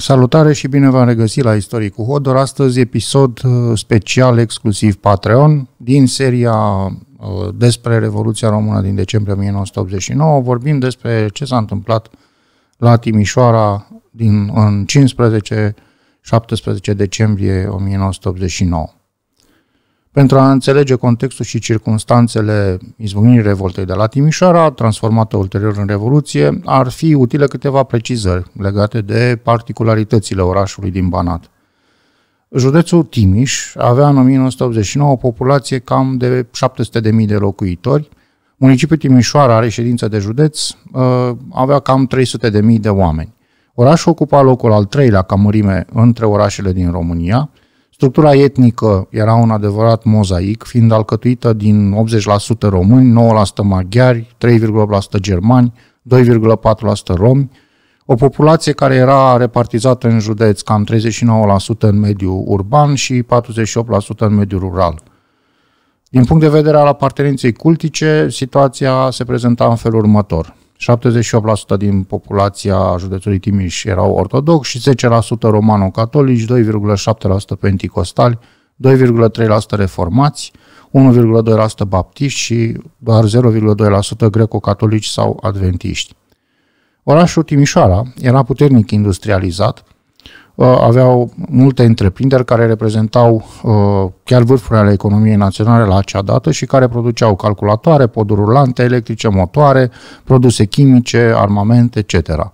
Salutare și bine v-am regăsit la Istorie cu Hodor. Astăzi episod uh, special exclusiv Patreon din seria uh, despre Revoluția Română din decembrie 1989. Vorbim despre ce s-a întâmplat la Timișoara din, în 15-17 decembrie 1989. Pentru a înțelege contextul și circunstanțele izbucnirii revoltei de la Timișoara, transformată ulterior în Revoluție, ar fi utile câteva precizări legate de particularitățile orașului din Banat. Județul Timiș avea în 1989 o populație cam de 700.000 de locuitori, municipiul Timișoara, ședință de județ, ă, avea cam 300.000 de oameni. Orașul ocupa locul al treilea ca mărime între orașele din România, Structura etnică era un adevărat mozaic, fiind alcătuită din 80% români, 9% maghiari, 3,8% germani, 2,4% romi, o populație care era repartizată în județ cam 39% în mediul urban și 48% în mediul rural. Din punct de vedere al apartenenței cultice, situația se prezenta în felul următor – 78% din populația județului Timiș erau ortodoxi și 10% romano-catolici, 2,7% penticostali, 2,3% reformați, 1,2% baptiști și doar 0,2% greco-catolici sau adventiști. Orașul Timișoara era puternic industrializat, Uh, aveau multe întreprinderi care reprezentau uh, chiar vârfurile ale economiei naționale la acea dată și care produceau calculatoare, poduri rulante, electrice, motoare, produse chimice, armamente, etc.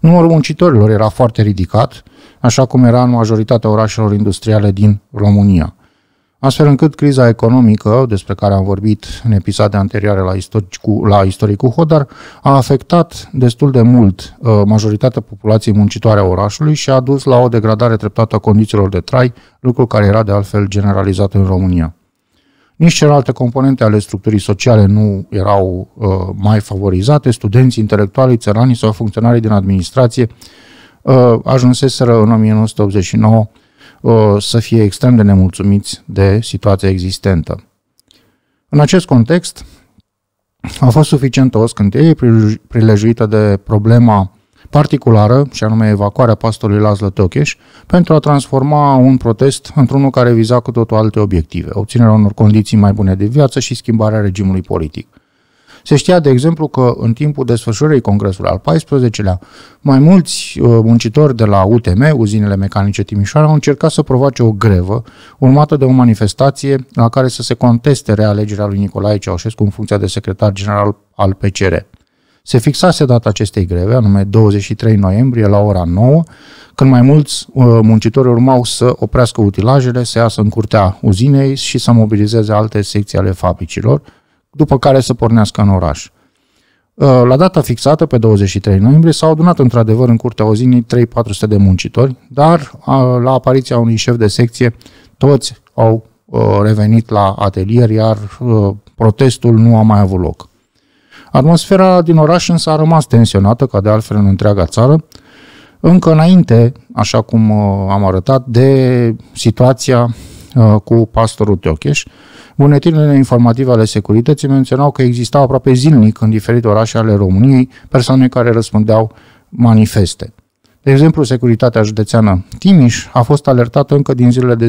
Numărul muncitorilor era foarte ridicat, așa cum era în majoritatea orașelor industriale din România astfel încât criza economică, despre care am vorbit în episoade anterioare la, istoricul, la istoricul Hodar, a afectat destul de mult uh, majoritatea populației muncitoare a orașului și a dus la o degradare treptată a condițiilor de trai, lucru care era de altfel generalizat în România. Nici celelalte componente ale structurii sociale nu erau uh, mai favorizate, studenții, intelectualii, țăranii sau funcționarii din administrație uh, ajunseseră în 1989 să fie extrem de nemulțumiți de situația existentă. În acest context, a fost suficientă o scânteie prilejuită de problema particulară, și anume evacuarea pastorului Lazlă Tocheș, pentru a transforma un protest într-unul care viza cu totul alte obiective, obținerea unor condiții mai bune de viață și schimbarea regimului politic. Se știa, de exemplu, că în timpul desfășurării congresului al 14-lea, mai mulți uh, muncitori de la UTM, Uzinele Mecanice Timișoara, au încercat să provoace o grevă, urmată de o manifestație la care să se conteste realegerea lui Nicolae Ceaușescu în funcția de secretar general al PCR. Se fixase data acestei greve, anume 23 noiembrie la ora 9, când mai mulți uh, muncitori urmau să oprească utilajele, să iasă în curtea uzinei și să mobilizeze alte secții ale fabricilor, după care să pornească în oraș. Uh, la data fixată, pe 23 noiembrie, s-au adunat într-adevăr în curtea ozinii 3-400 de muncitori, dar uh, la apariția unui șef de secție, toți au uh, revenit la atelier, iar protestul nu a mai avut loc. Atmosfera din oraș însă a rămas tensionată, ca de altfel în întreaga țară, încă înainte, așa cum am arătat, de situația cu pastorul Teocheș, Bunetinele informative ale securității menționau că existau aproape zilnic în diferite orașe ale României persoane care răspundeau manifeste. De exemplu, Securitatea Județeană Timiș a fost alertată încă din zilele de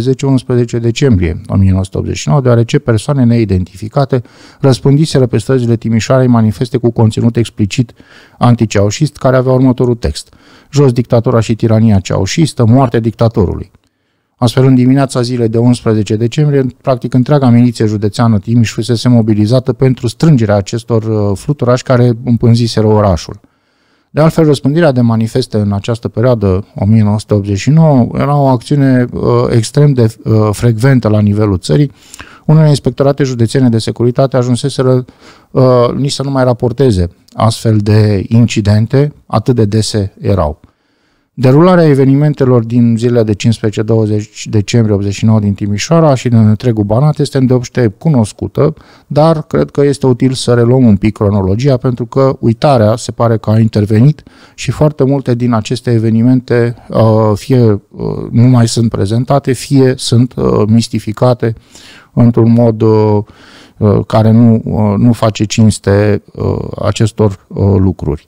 10-11 decembrie 1989, deoarece persoane neidentificate răspândiseră pe străzile Timișoarei manifeste cu conținut explicit anticeaușist care avea următorul text. Jos dictatura și tirania ceaușistă, moarte dictatorului. Astfel, în dimineața zilei de 11 decembrie, practic întreaga miliție județeană Timiș fusese mobilizată pentru strângerea acestor uh, fluturași care împânziseră orașul. De altfel, răspândirea de manifeste în această perioadă, 1989, era o acțiune uh, extrem de uh, frecventă la nivelul țării. Unele inspectorate județene de securitate ajunseseră uh, nici să nu mai raporteze astfel de incidente, atât de dese erau. Derularea evenimentelor din zilele de 15-20 decembrie 89 din Timișoara și din întregul Banat este îndeopște cunoscută, dar cred că este util să reluăm un pic cronologia pentru că uitarea se pare că a intervenit și foarte multe din aceste evenimente uh, fie uh, nu mai sunt prezentate, fie sunt uh, mistificate într-un mod care nu, nu face cinste acestor lucruri.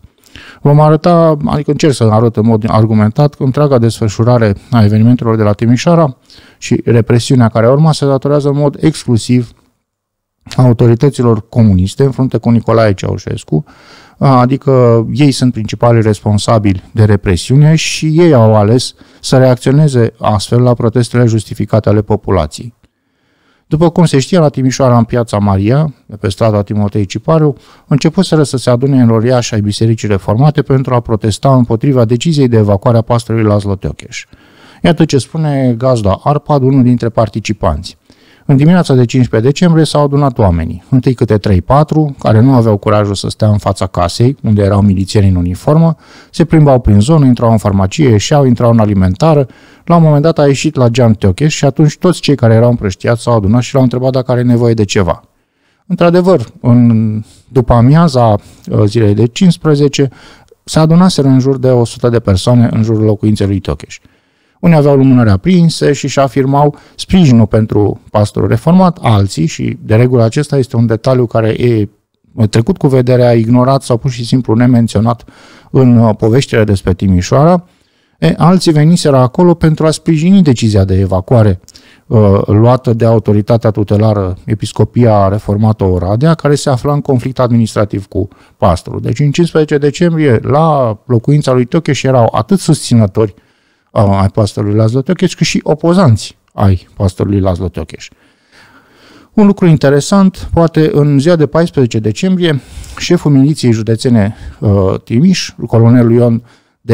Vom arăta, adică încerc să arăt în mod argumentat, întreaga desfășurare a evenimentelor de la Timișoara și represiunea care urma se datorează în mod exclusiv autorităților comuniste în frunte cu Nicolae Ceaușescu, adică ei sunt principalii responsabili de represiune și ei au ales să reacționeze astfel la protestele justificate ale populației. După cum se știe, la Timișoara, în Piața Maria, pe strada Timotei Cipariu, începuseră să se adune în loriași ai bisericii reformate pentru a protesta împotriva deciziei de evacuare a pastorului Lazlo Teocheș. Iată ce spune gazda Arpad, unul dintre participanți. În dimineața de 15 decembrie s-au adunat oamenii, întâi câte 3-4, care nu aveau curajul să stea în fața casei, unde erau milițieni în uniformă, se plimbau prin zonă, intrau în farmacie, ieșeau, intrau în alimentară. La un moment dat a ieșit la geam Teocheș și atunci toți cei care erau împrăștiați s-au adunat și l-au întrebat dacă are nevoie de ceva. Într-adevăr, în, după amiaza uh, zilei de 15, se adunaseră în jur de 100 de persoane în jurul locuinței lui Teocheș. Unii aveau lumânări aprinse și și afirmau sprijinul pentru pastorul reformat, alții, și de regulă acesta este un detaliu care e trecut cu vederea, ignorat sau pur și simplu nemenționat în uh, poveștile despre Timișoara, e, alții veniseră acolo pentru a sprijini decizia de evacuare uh, luată de autoritatea tutelară Episcopia Reformată Oradea, care se afla în conflict administrativ cu pastorul. Deci în 15 decembrie, la locuința lui Tocheș erau atât susținători ai pastorului Lazlo Tocheș, cât și opozanți ai pastorului Lazlo Tocheș. Un lucru interesant, poate în ziua de 14 decembrie, șeful miliției județene uh, Timiș, colonelul Ion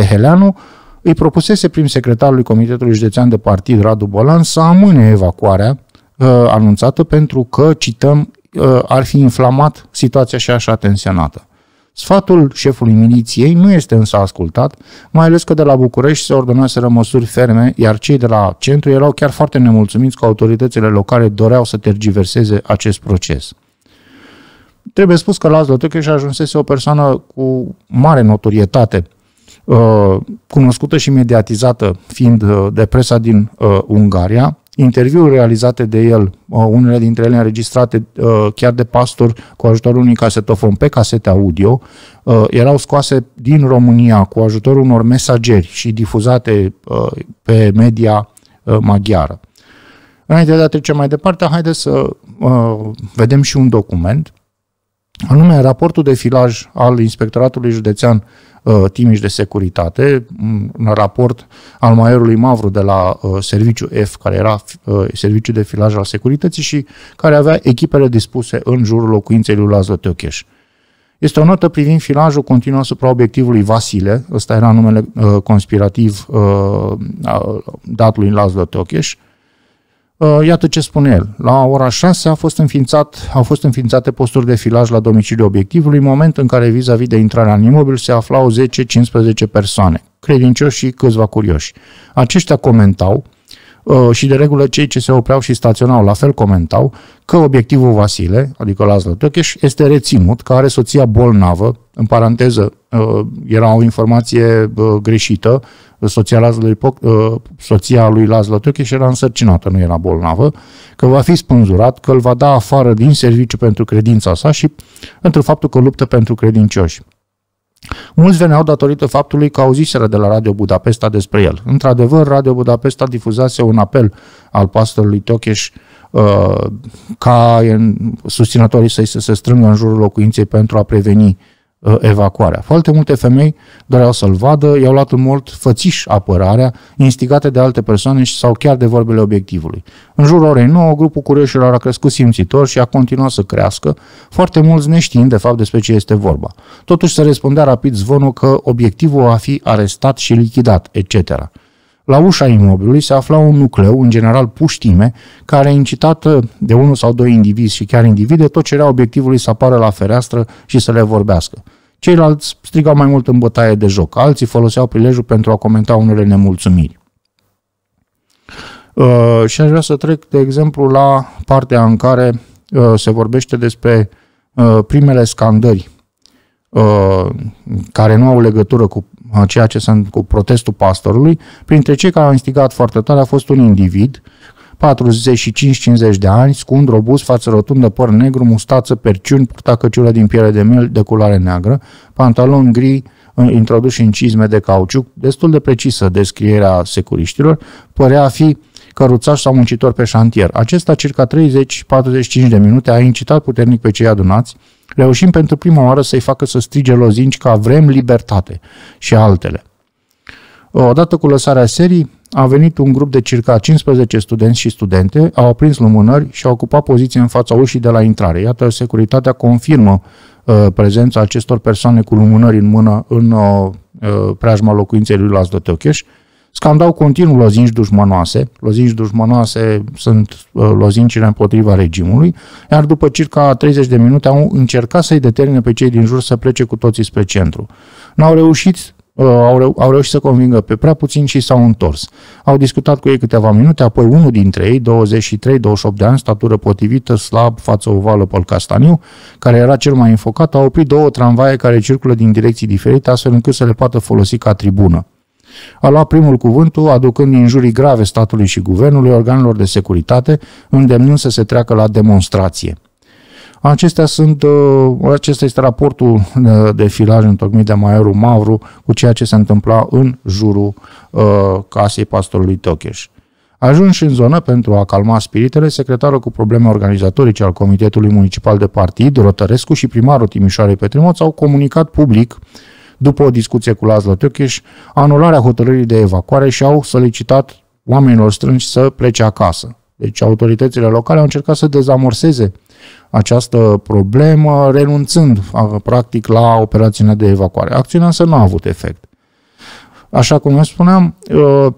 Heleanu, îi propusese prim secretarului Comitetului Județean de Partid, Radu Bolan, să amâne evacuarea uh, anunțată pentru că, cităm, uh, ar fi inflamat situația și așa tensionată. Sfatul șefului miliției nu este însă ascultat, mai ales că de la București se ordonaseră măsuri ferme, iar cei de la centru erau chiar foarte nemulțumiți că autoritățile locale doreau să tergiverseze acest proces. Trebuie spus că Lazlo Tăcheș ajunsese o persoană cu mare notorietate, uh, cunoscută și mediatizată fiind uh, de presa din uh, Ungaria, interviuri realizate de el, uh, unele dintre ele înregistrate uh, chiar de pastor cu ajutorul unui casetofon pe casete audio, uh, erau scoase din România cu ajutorul unor mesageri și difuzate pe media maghiară. Înainte de a trece mai departe, haideți să vedem și un document anume raportul de filaj al Inspectoratului Județean uh, Timiș de Securitate, un raport al maierului Mavru de la uh, serviciu F, care era uh, serviciu de filaj al securității și care avea echipele dispuse în jurul locuinței lui Lazlo Teocheș. Este o notă privind filajul continuu asupra obiectivului Vasile, ăsta era numele conspirativ datului Lazlo Teocheș, Uh, iată ce spune el. La ora 6 a fost înființat, au fost înființate posturi de filaj la domiciliul obiectivului, moment în care vis-a-vis de intrarea în imobil se aflau 10-15 persoane, credincioși și câțiva curioși. Aceștia comentau Uh, și de regulă cei ce se opreau și staționau la fel comentau că obiectivul Vasile, adică Lazlo Tăcheș, este reținut că are soția bolnavă, în paranteză, uh, era o informație uh, greșită, soția, Lazlui, soția lui Lazlo Tăcheș era însărcinată, nu era bolnavă, că va fi spânzurat, că îl va da afară din serviciu pentru credința sa și pentru faptul că luptă pentru credincioși. Mulți veneau datorită faptului că auziseră de la Radio Budapesta despre el. Într-adevăr, Radio Budapesta difuzase un apel al pastorului Tocheș uh, ca susținătorii săi să se strângă în jurul locuinței pentru a preveni Uh, evacuarea. Foarte multe femei doreau să-l vadă, i-au luat în mult fățiș apărarea, instigate de alte persoane sau chiar de vorbele obiectivului. În jurul orei 9, grupul curioșilor a crescut simțitor și a continuat să crească, foarte mulți neștiind de fapt despre ce este vorba. Totuși se răspundea rapid zvonul că obiectivul va fi arestat și lichidat, etc. La ușa imobilului se afla un nucleu, în general puștime, care, incitat uh, de unul sau doi indivizi și chiar individe, tot cerea obiectivului să apară la fereastră și să le vorbească. Ceilalți strigau mai mult în bătaie de joc, alții foloseau prilejul pentru a comenta unele nemulțumiri. Uh, și aș vrea să trec, de exemplu, la partea în care uh, se vorbește despre uh, primele scandări uh, care nu au legătură cu Uh, ceea ce sunt cu protestul pastorului, printre cei care au instigat foarte tare a fost un individ, 45-50 de ani, scund, robust, față rotundă, păr negru, mustață, perciuni, purta căciulă din piele de miel de culoare neagră, pantalon gri, uh, introdus în cizme de cauciuc, destul de precisă descrierea securiștilor, părea a fi căruțaș sau muncitor pe șantier. Acesta, circa 30-45 de minute, a incitat puternic pe cei adunați reușim pentru prima oară să-i facă să strige lozinci ca vrem libertate și altele. Odată cu lăsarea serii, a venit un grup de circa 15 studenți și studente, au aprins lumânări și au ocupat poziție în fața ușii de la intrare. Iată, securitatea confirmă uh, prezența acestor persoane cu lumânări în mână în uh, uh preajma locuinței lui Lazlo Uh, scandau continuu lozinci dușmănoase. Lozinci dușmănoase sunt uh, lozincile împotriva regimului, iar după circa 30 de minute au încercat să-i determine pe cei din jur să plece cu toții spre centru. N-au reușit, uh, au, reu- au reușit să convingă pe prea puțin și s-au întors. Au discutat cu ei câteva minute, apoi unul dintre ei, 23-28 de ani, statură potrivită, slab, față ovală pe castaniu, care era cel mai înfocat, a oprit două tramvaie care circulă din direcții diferite, astfel încât să le poată folosi ca tribună a luat primul cuvântul aducând injurii grave statului și guvernului, organelor de securitate, îndemnând să se treacă la demonstrație. Acestea sunt, uh, acesta este raportul uh, de filaj întocmit de Maioru Mavru cu ceea ce se întâmpla în jurul uh, casei pastorului Tocheș. Ajuns în zonă pentru a calma spiritele, secretarul cu probleme organizatorice al Comitetului Municipal de Partid, Rotărescu și primarul Timișoarei Petrimoț au comunicat public uh, după o discuție cu Lazlo Tökis, anularea hotărârii de evacuare și au solicitat oamenilor strânși să plece acasă. Deci autoritățile locale au încercat să dezamorseze această problemă, renunțând practic la operațiunea de evacuare. Acțiunea însă nu a avut efect. Așa cum eu spuneam, ă,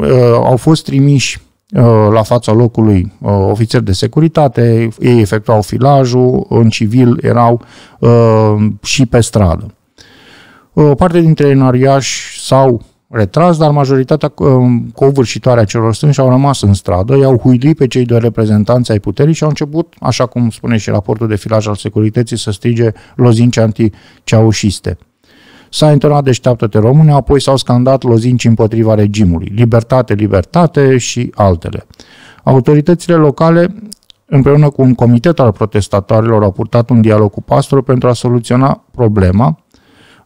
ă, au fost trimiși Uh, la fața locului uh, ofițeri de securitate, ei efectuau filajul, în civil erau uh, și pe stradă. Parte dintre nariași s-au retras, dar majoritatea covârșitoare a celor strânși au rămas în stradă, i-au huiduit pe cei doi reprezentanți ai puterii și au început, așa cum spune și raportul de filaj al securității, să strige lozinci ceaușiste S-a internat Deșteaptă-te Române, apoi s-au scandat lozinci împotriva regimului, libertate, libertate și altele. Autoritățile locale împreună cu un comitet al protestatorilor, au purtat un dialog cu pastorul pentru a soluționa problema,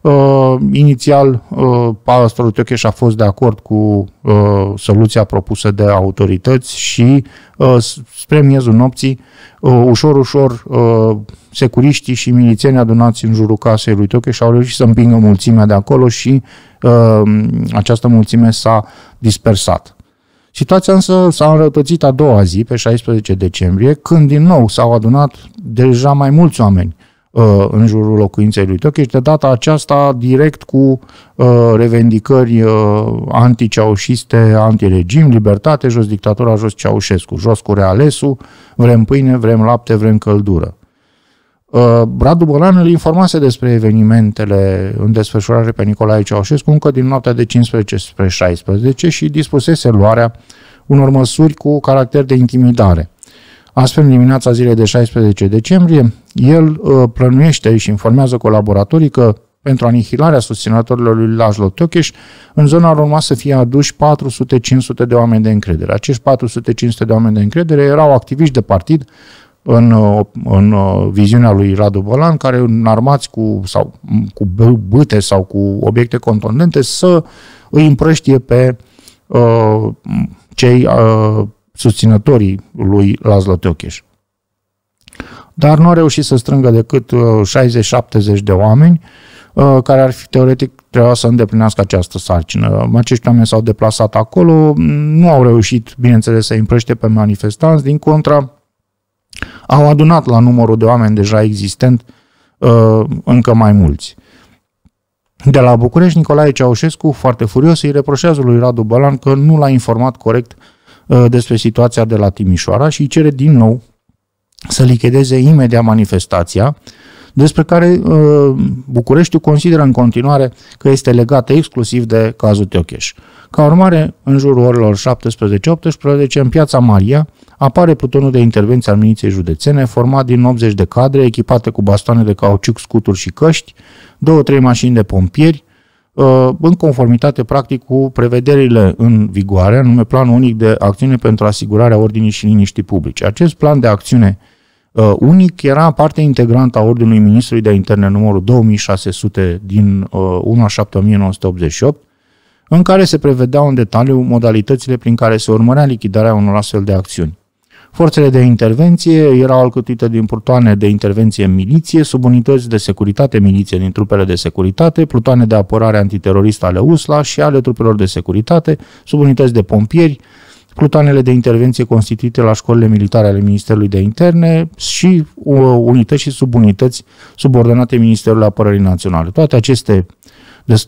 Uh, inițial, uh, pastorul Teocheș a fost de acord cu uh, soluția propusă de autorități și uh, spre miezul nopții, uh, ușor, ușor, uh, securiștii și milițieni adunați în jurul casei lui Teocheș au reușit să împingă mulțimea de acolo și uh, această mulțime s-a dispersat. Situația însă s-a înrăutățit a doua zi, pe 16 decembrie, când din nou s-au adunat deja mai mulți oameni Uh, în jurul locuinței lui Tocqueville, de data aceasta direct cu uh, revendicări uh, anticeaușiste, antiregim, libertate, jos dictatura, jos Ceaușescu, jos cu realesul, vrem pâine, vrem lapte, vrem căldură. Uh, Radu Bălan îl informase despre evenimentele în desfășurare pe Nicolae Ceaușescu încă din noaptea de 15 spre 16 și dispusese luarea unor măsuri cu caracter de intimidare – Astfel, în dimineața zilei de 16 decembrie, el uh, plănuiește și informează colaboratorii că pentru anihilarea susținătorilor lui Lajlo Tökes, în zona ar urma să fie aduși 400-500 de oameni de încredere. Acești 400-500 de oameni de încredere erau activiști de partid în, uh, în uh, viziunea lui Radu Bolan, care înarmați cu, sau, cu băte sau cu obiecte contundente să îi împrăștie pe uh, cei uh, susținătorii lui Lazlo Teocheș. Dar nu a reușit să strângă decât 60-70 uh, de oameni uh, care ar fi teoretic trebuia să îndeplinească această sarcină. Acești oameni s-au deplasat acolo, nu au reușit, bineînțeles, să împrăște pe manifestanți, din contra, au adunat la numărul de oameni deja existent uh, încă mai mulți. De la București, Nicolae Ceaușescu, foarte furios, îi reproșează lui Radu Bălan că nu l-a informat corect uh, Uh, despre situația de la Timișoara și îi cere din nou să lichideze imediat manifestația, despre care uh, Bucureștiul consideră în continuare că este legată exclusiv de cazul Teocheș. Ca urmare, în jurul orelor 17-18, în piața Maria, apare plutonul de intervenție al miliției județene, format din 80 de cadre, echipate cu bastoane de cauciuc, scuturi și căști, două-trei mașini de pompieri, Uh, în conformitate practic cu prevederile în vigoare, anume Planul Unic de Acțiune pentru Asigurarea Ordinii și Liniștii Publice. Acest plan de acțiune uh, unic era parte integrantă a Ordinului Ministrului de Interne numărul 2600 din 1 7 1988, în care se prevedeau în detaliu modalitățile prin care se urmărea lichidarea unor astfel de acțiuni. Forțele de intervenție erau alcătuite din plutoane de intervenție în miliție, subunități de securitate miliție din trupele de securitate, plutoane de apărare antiteroristă ale USLA și ale trupelor de securitate, subunități de pompieri, plutoanele de intervenție constituite la școlile militare ale Ministerului de Interne și unități și subunități subordonate Ministerului Apărării Naționale. Toate aceste,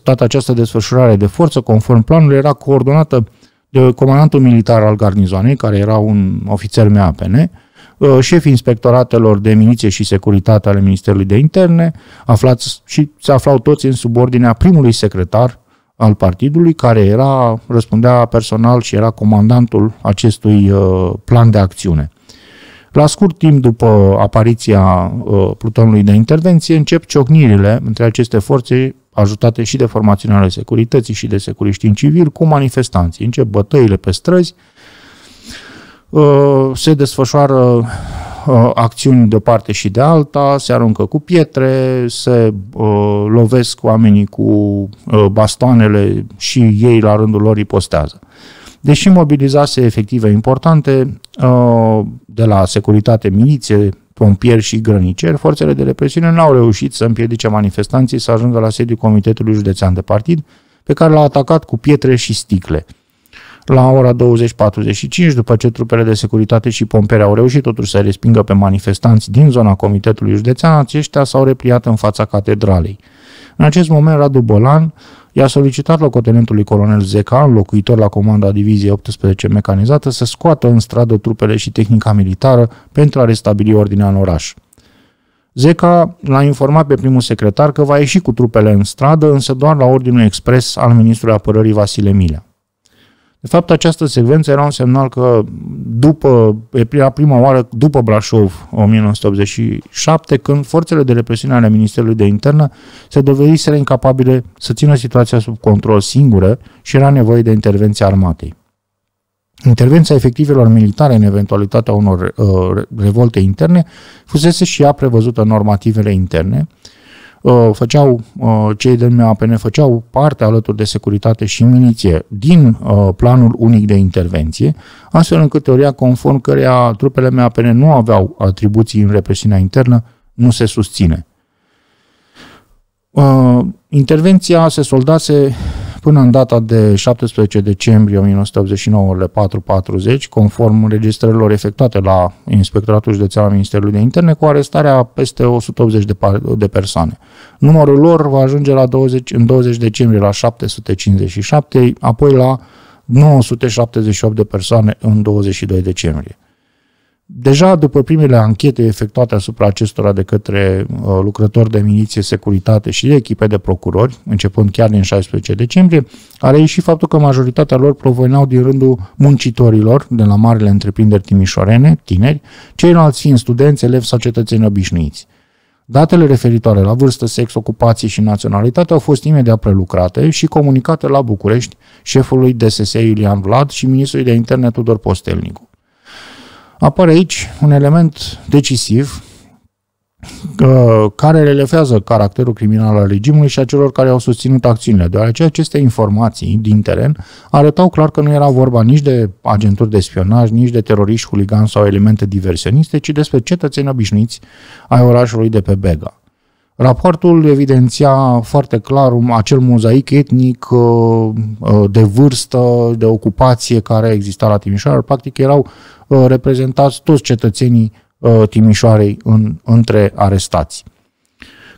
toată această desfășurare de forță, conform planului, era coordonată de comandantul militar al garnizoanei, care era un ofițer MAPN, uh, șefii inspectoratelor de miliție și securitate ale Ministerului de Interne, aflați și se aflau toți în subordinea primului secretar al partidului, care era, răspundea personal și era comandantul acestui uh, plan de acțiune. La scurt timp după apariția uh, plutonului de intervenție, încep ciocnirile între aceste forțe ajutate și de formațiunea ale securității și de securiști în civil, cu manifestanții. Încep bătăile pe străzi, uh, se desfășoară uh, acțiuni de parte și de alta, se aruncă cu pietre, se uh, lovesc oamenii cu bastoanele și ei la rândul lor ipostează. Deși mobilizase efective importante de la securitate, miliție, pompieri și grăniceri, forțele de represiune n-au reușit să împiedice manifestanții să ajungă la sediul Comitetului Județean de Partid, pe care l-a atacat cu pietre și sticle. La ora 20.45, după ce trupele de securitate și pompieri au reușit totuși să respingă pe manifestanți din zona Comitetului Județean, aceștia s-au repliat în fața catedralei. În acest moment, Radu Bolan i-a solicitat locotenentului colonel Zeca, locuitor la comanda diviziei 18 mecanizată, să scoată în stradă trupele și tehnica militară pentru a restabili ordinea în oraș. Zeca l-a informat pe primul secretar că va ieși cu trupele în stradă, însă doar la ordinul expres al ministrului apărării Vasile Milea. De fapt, această secvență era un semnal că după, era prima oară după Brașov 1987, când forțele de represiune ale Ministerului de Interne se dovediseră incapabile să țină situația sub control singure și era nevoie de intervenția armatei. Intervenția efectivelor militare în eventualitatea unor uh, revolte interne fusese și ea prevăzută normativele interne, Uh, făceau, uh, cei de MAPN făceau parte alături de securitate și miliție din uh, planul unic de intervenție, astfel încât teoria conform căreia trupele MAPN nu aveau atribuții în represiunea internă nu se susține. Intervenția se soldase Până în data de 17 decembrie 1989, orele 4.40, conform înregistrărilor efectuate la Inspectoratul Județean al Ministerului de Interne, cu arestarea peste 180 de, de persoane. Numărul lor va ajunge la 20, în 20 decembrie la 757, apoi la 978 de persoane în 22 decembrie. Deja după primele anchete efectuate asupra acestora de către uh, lucrători de miliție, securitate și de echipe de procurori, începând chiar din 16 decembrie, a reieșit faptul că majoritatea lor provoineau din rândul muncitorilor de la marile întreprinderi timișorene, tineri, ceilalți fiind studenți, elevi sau cetățeni obișnuiți. Datele referitoare la vârstă, sex, ocupație și naționalitate au fost imediat prelucrate și comunicate la București șefului DSS Ilian Vlad și ministrului de internet Tudor Postelnicu apare aici un element decisiv care relevează caracterul criminal al regimului și a celor care au susținut acțiunile, deoarece aceste informații din teren arătau clar că nu era vorba nici de agenturi de spionaj, nici de teroriști, huligani sau elemente diversioniste, ci despre cetățeni obișnuiți ai orașului de pe Bega. Raportul evidenția foarte clar acel mozaic etnic uh, uh, de vârstă, de ocupație care exista la Timișoara. Practic erau uh, reprezentați toți cetățenii Timișoarei în, între arestați.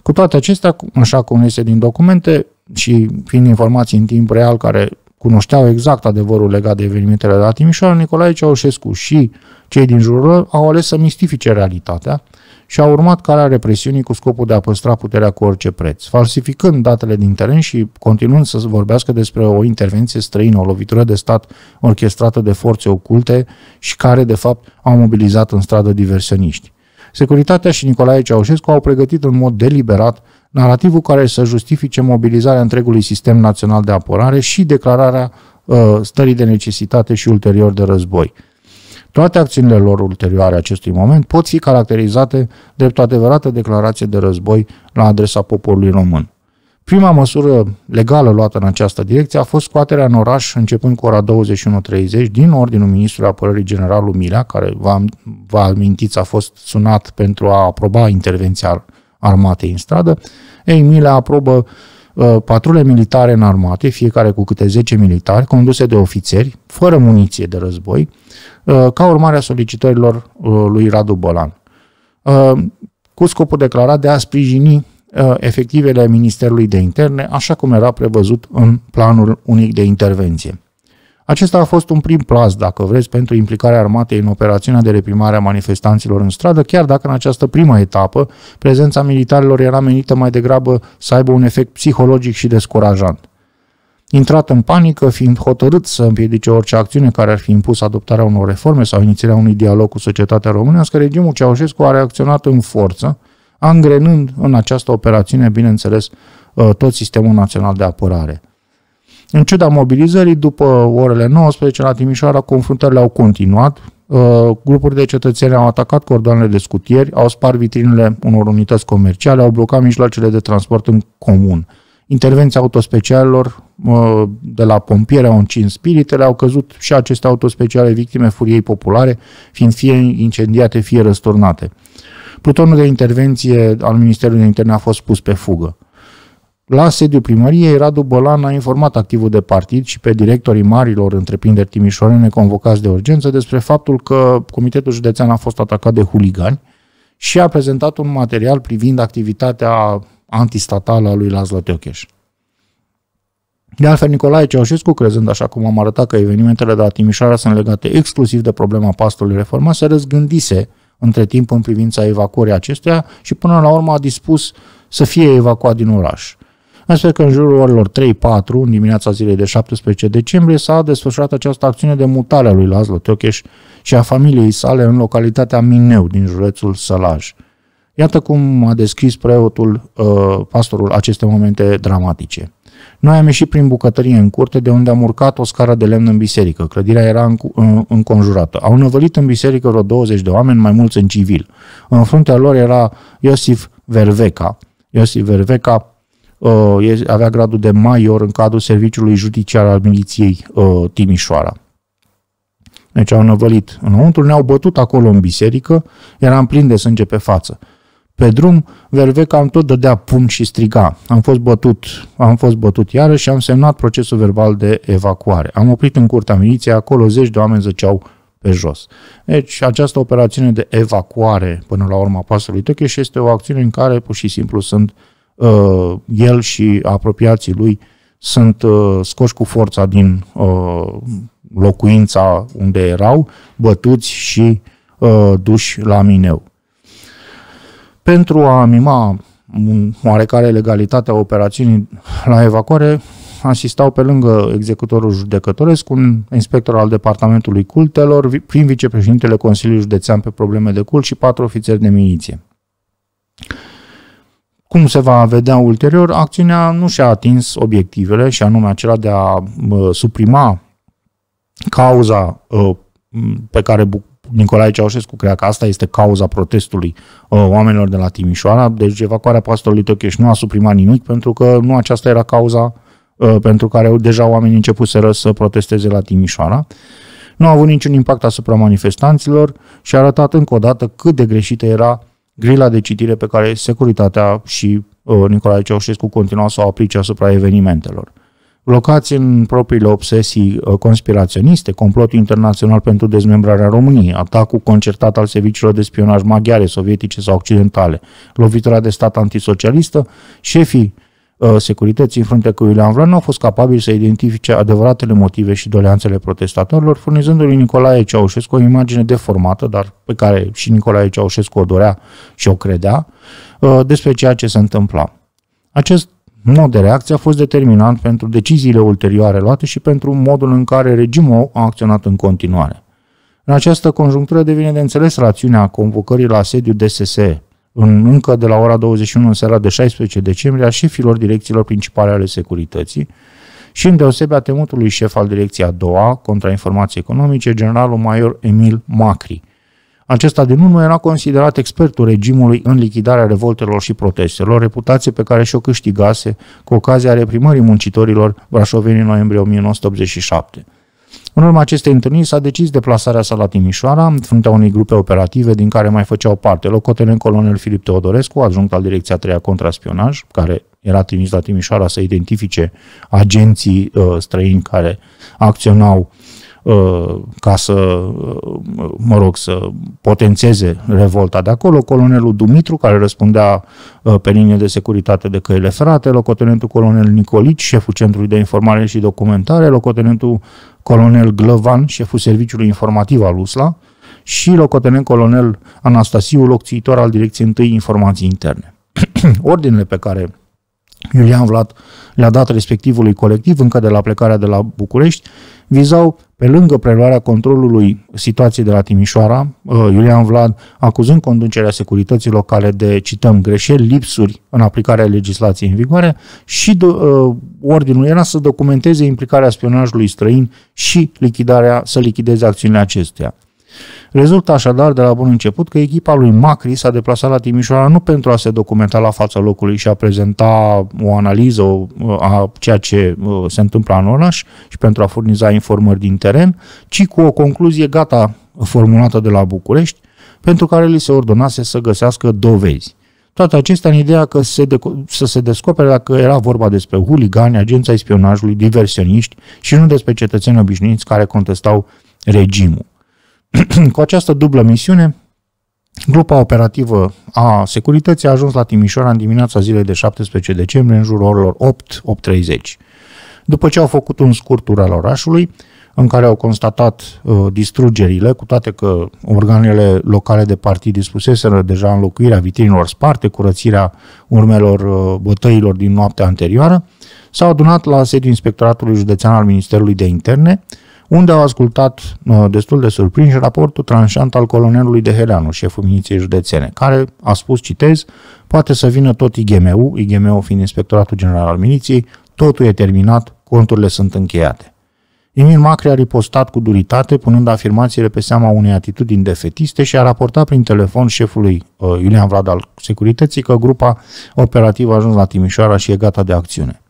Cu toate acestea, așa cum este din documente și fiind informații în timp real care cunoșteau exact adevărul legat de evenimentele de la Timișoara, Nicolae Ceaușescu și cei din jurul lor au ales să mistifice realitatea, și a urmat calea represiunii cu scopul de a păstra puterea cu orice preț, falsificând datele din teren și continuând să vorbească despre o intervenție străină, o lovitură de stat orchestrată de forțe oculte și care, de fapt, au mobilizat în stradă diversioniști. Securitatea și Nicolae Ceaușescu au pregătit în mod deliberat narativul care să justifice mobilizarea întregului sistem național de apărare și declararea uh, stării de necesitate și ulterior de război – toate acțiunile lor ulterioare acestui moment pot fi caracterizate drept o adevărată declarație de război la adresa poporului român. Prima măsură legală luată în această direcție a fost scoaterea în oraș, începând cu ora 21.30, din ordinul ministrului apărării generalul Milea, care, vă, vă amintiți, a fost sunat pentru a aproba intervenția armatei în stradă. Ei, Milea aprobă uh, Uh, patrule militare armate fiecare cu câte 10 militari, conduse de ofițeri, fără muniție de război, uh, ca urmare a solicitărilor uh, lui Radu Bolan. Cu scopul declarat de a sprijini efectivele Ministerului de Interne, așa cum era prevăzut în planul unic de intervenție. Acesta a fost un prim plas, dacă vreți, pentru implicarea armatei în operațiunea de reprimare a manifestanților în stradă, chiar dacă în această primă etapă prezența militarilor era menită mai degrabă să aibă un efect psihologic și descurajant. Intrat în panică, fiind hotărât să împiedice orice acțiune care ar fi impus adoptarea unor reforme sau inițierea unui dialog cu societatea românească, regimul Ceaușescu a reacționat în forță, angrenând în această operațiune, bineînțeles, uh, tot sistemul național de apărare – în ciuda mobilizării, după orele 19 la Timișoara, confruntările au continuat. Uh, Grupuri de cetățeni au atacat cordoanele de scutieri, au spart vitrinele unor unități comerciale, au blocat mijloacele de transport în comun. Intervenția autospecialelor uh, de la pompieri au încins spiritele, au căzut și aceste autospeciale victime furiei populare, fiind fie incendiate, fie răsturnate. Plutonul de intervenție al Ministerului de Interne a fost pus pe fugă. La sediul primăriei, Radu Bălan a informat activul de partid și pe directorii marilor întreprinderi timișorene convocați de urgență despre faptul că Comitetul Județean a fost atacat de huligani și a prezentat un material privind activitatea antistatală a lui Lazlo Teocheș. De altfel, Nicolae Ceaușescu, crezând așa cum am arătat că evenimentele de la Timișoara sunt legate exclusiv de problema pastorului reformat, se răzgândise între timp în privința evacuării acestuia și până la urmă a dispus să fie evacuat din oraș astfel că în jurul orelor 3-4, în dimineața zilei de 17 decembrie, s-a desfășurat această acțiune de mutare a lui Lazlo Teocheș și a familiei sale în localitatea Mineu din județul Sălaj. Iată cum a descris preotul, uh, pastorul, aceste momente dramatice. Noi am ieșit prin bucătărie în curte, de unde am urcat o scară de lemn în biserică. Clădirea era uh, înconjurată. Au năvălit în biserică vreo 20 de oameni, mai mulți în civil. În fruntea lor era Iosif Verveca. Iosif Verveca, Uh, avea gradul de maior în cadrul serviciului judiciar al miliției uh, Timișoara. Deci au năvălit înăuntru, ne-au bătut acolo în biserică, eram plin de sânge pe față. Pe drum, Verveca am tot dădea pum și striga. Am fost bătut, am fost bătut iarăși și am semnat procesul verbal de evacuare. Am oprit în curtea miliției, acolo zeci de oameni zăceau pe jos. Deci, această operațiune de evacuare până la urma pasului Tăcheș este o acțiune în care pur și simplu sunt uh, Uh, el și apropiații lui sunt uh, scoși cu forța din uh, locuința unde erau, bătuți și duși la mineu. Pentru a mima oarecare legalitatea operațiunii la evacuare, asistau pe lângă executorul judecătoresc un inspector al Departamentului Cultelor, prim vicepreședintele Consiliului Județean pe probleme de cult și patru ofițeri de miniție. Cum se va vedea ulterior, acțiunea nu și-a atins obiectivele și anume acela de a suprima cauza ă, pe care Nicolae Ceaușescu crea că asta este cauza protestului uh, oamenilor de la Timișoara, deci evacuarea pastorului Tocheș nu a suprimat nimic pentru că nu aceasta era cauza uh, pentru care deja oamenii începuseră să protesteze la Timișoara. Nu a avut niciun impact asupra manifestanților și a arătat încă o dată cât de greșită era grila de citire pe care securitatea și uh, Nicolae Ceaușescu continua să o aplice asupra evenimentelor. Blocați în propriile obsesii uh, conspiraționiste, complotul internațional pentru dezmembrarea României, atacul concertat al serviciilor de spionaj maghiare, sovietice sau occidentale, lovitura de stat antisocialistă, șefii Uh, securității în frunte cu Iulian Vlad nu au fost capabili să identifice adevăratele motive și doleanțele protestatorilor, furnizându lui Nicolae Ceaușescu o imagine deformată, dar pe care și Nicolae Ceaușescu o dorea și o credea, uh, despre ceea ce se întâmpla. Acest mod de reacție a fost determinant pentru deciziile ulterioare luate și pentru modul în care regimul a acționat în continuare. În această conjunctură devine de înțeles rațiunea convocării la sediu DSS în, încă de la ora 21 în seara de 16 decembrie a șefilor direcțiilor principale ale securității și îndeosebe a temutului șef al direcției a doua, contrainformații economice, generalul major Emil Macri. Acesta din urmă era considerat expertul regimului în lichidarea revoltelor și protestelor, reputație pe care și-o câștigase cu ocazia reprimării muncitorilor brașoveni în noiembrie 1987. În urma acestei întâlniri s-a decis deplasarea sa la Timișoara, în fruntea unei grupe operative din care mai făceau parte locotele în colonel Filip Teodorescu, adjunct al Direcția 3 a Contraspionaj, care era trimis la Timișoara să identifice agenții uh, străini care acționau uh, ca să, uh, mă rog, să potențeze revolta de acolo, colonelul Dumitru, care răspundea uh, pe linie de securitate de căile ferate, locotenentul colonel Nicolici, șeful Centrului de Informare și Documentare, locotenentul colonel Glăvan, șeful serviciului informativ al USLA, și locotenent colonel Anastasiu, locțiitor al Direcției 1 Informații Interne. Ordinele pe care Iulian Vlad le-a dat respectivului colectiv încă de la plecarea de la București vizau pe lângă preluarea controlului situației de la Timișoara, uh, Iulian Vlad, acuzând conducerea securității locale de, cităm, greșeli, lipsuri în aplicarea legislației în vigoare și de, uh, ordinul era să documenteze implicarea spionajului străin și lichidarea, să lichideze acțiunile acesteia. Rezultă așadar de la bun început că echipa lui Macri s-a deplasat la Timișoara nu pentru a se documenta la fața locului și a prezenta o analiză a ceea ce uh, se întâmplă în oraș și pentru a furniza informări din teren, ci cu o concluzie gata formulată de la București, pentru care li se ordonase să găsească dovezi. Toate acestea în ideea că se de- să se descopere dacă era vorba despre huligani, agenția spionajului, diversioniști și nu despre cetățeni obișnuiți care contestau regimul. Cu această dublă misiune, Grupa operativă a securității a ajuns la Timișoara în dimineața zilei de 17 decembrie, în jurul orelor 8-8.30. După ce au făcut un scurt tur al orașului, în care au constatat uh, distrugerile, cu toate că organele locale de partid dispuseseră deja înlocuirea vitrinilor sparte, curățirea urmelor uh, bătăilor din noaptea anterioară, s-au adunat la sediul Inspectoratului Județean al Ministerului de Interne, uh, unde au ascultat uh, destul de surprinși raportul tranșant al colonelului de Heleanu, șeful miniției județene, care a spus, citez, poate să vină tot IGMU, IGMU fiind Inspectoratul General al Miniției, totul e terminat, conturile sunt încheiate. Emil Macri a ripostat cu duritate, punând afirmațiile pe seama unei atitudini defetiste și a raportat prin telefon șefului uh, Iulian Vlad al Securității că grupa operativă a ajuns la Timișoara și e gata de acțiune.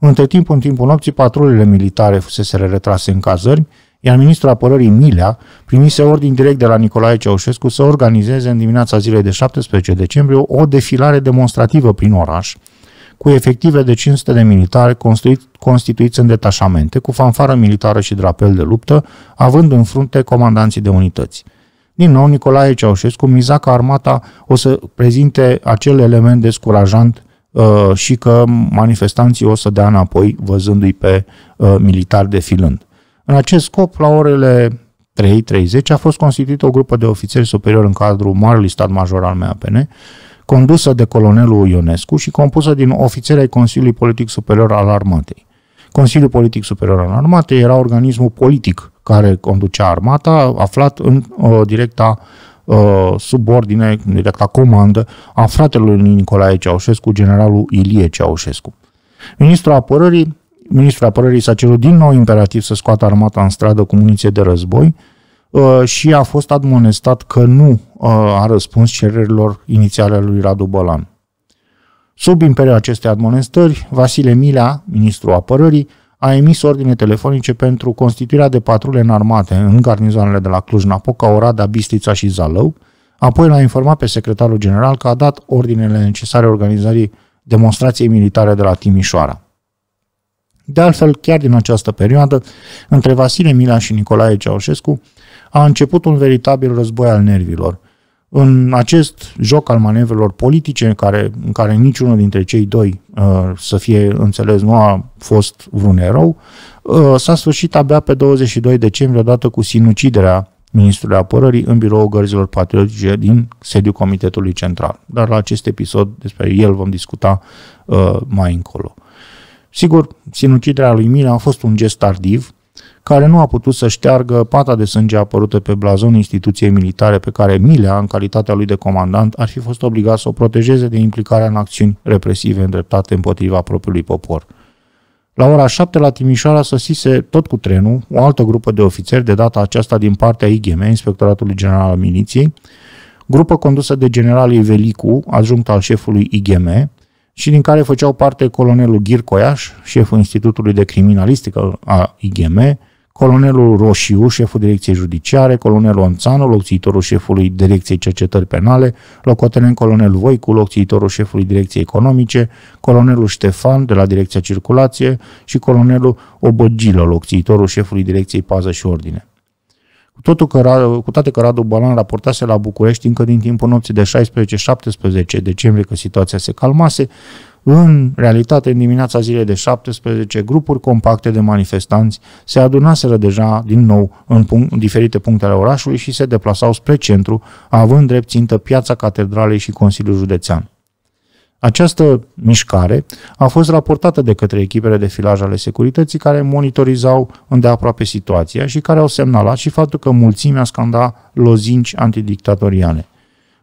Între timp, în timpul nopții, patrulele militare fuseseră retrase în cazări, iar ministrul apărării Milea primise ordin direct de la Nicolae Ceaușescu să organizeze în dimineața zilei de 17 decembrie o defilare demonstrativă prin oraș, cu efective de 500 de militari constituit, constituiți în detașamente, cu fanfară militară și drapel de luptă, având în frunte comandanții de unități. Din nou, Nicolae Ceaușescu miza că armata o să prezinte acel element descurajant Uh, și că manifestanții o să dea înapoi văzându-i pe uh, militari defilând. În acest scop, la orele 3.30 a fost constituită o grupă de ofițeri superiori în cadrul Marului Stat Major al MAPN, condusă de colonelul Ionescu și compusă din ofițeri ai Consiliului Politic Superior al Armatei. Consiliul Politic Superior al Armatei era organismul politic care conducea armata, aflat în uh, directa uh, subordine, direct la comandă, a fratelui Nicolae Ceaușescu, generalul Ilie Ceaușescu. Ministrul apărării, ministrul apărării s-a cerut din nou imperativ să scoată armata în stradă cu muniție de război uh, și a fost admonestat că nu uh, a răspuns cererilor inițiale ale lui Radu Bălan. Sub imperiul acestei admonestări, Vasile Milea, ministrul apărării, a emis ordine telefonice pentru constituirea de patrule armate în garnizoanele de la Cluj-Napoca, Orada, Bistrița și Zalău, apoi l-a informat pe secretarul general că a dat ordinele necesare organizării demonstrației militare de la Timișoara. De altfel, chiar din această perioadă, între Vasile Mila și Nicolae Ceaușescu, a început un veritabil război al nervilor – în acest joc al manevrelor politice, în care, în care niciunul dintre cei doi, uh, să fie înțeles, nu a fost vreun erou, uh, s-a sfârșit abia pe 22 decembrie, odată cu sinuciderea ministrului apărării în biroul gărzilor patriotice din sediul Comitetului Central. Dar la acest episod despre el vom discuta uh, mai încolo. Sigur, sinuciderea lui Mila a fost un gest tardiv, care nu a putut să șteargă pata de sânge apărută pe blazonul instituției militare pe care Milea, în calitatea lui de comandant, ar fi fost obligat să o protejeze de implicarea în acțiuni represive îndreptate împotriva propriului popor. La ora 7 la Timișoara săsise tot cu trenul o altă grupă de ofițeri, de data aceasta din partea IGM, Inspectoratului General al Miliției, grupă condusă de generalii Velicu, adjunct al șefului IGM, și din care făceau parte colonelul Ghir Coiaș, șeful Institutului de Criminalistică a IGM, colonelul Roșiu, șeful direcției judiciare, colonelul Anțanu, locțiitorul șefului direcției cercetări penale, locotenent colonel Voicu, locțiitorul șefului direcției economice, colonelul Ștefan de la direcția circulație și colonelul Obogilă, locțiitorul șefului direcției pază și ordine. Cu, totul că, cu toate că Radu Balan raportase la București încă din timpul nopții de 16-17 decembrie că situația se calmase, în realitate, în dimineața zilei de 17, grupuri compacte de manifestanți se adunaseră deja din nou în, punct, în diferite puncte ale orașului și se deplasau spre centru, având drept țintă piața Catedralei și Consiliul Județean. Această mișcare a fost raportată de către echipele de filaj ale securității care monitorizau îndeaproape situația și care au semnalat și faptul că mulțimea scanda lozinci antidictatoriale –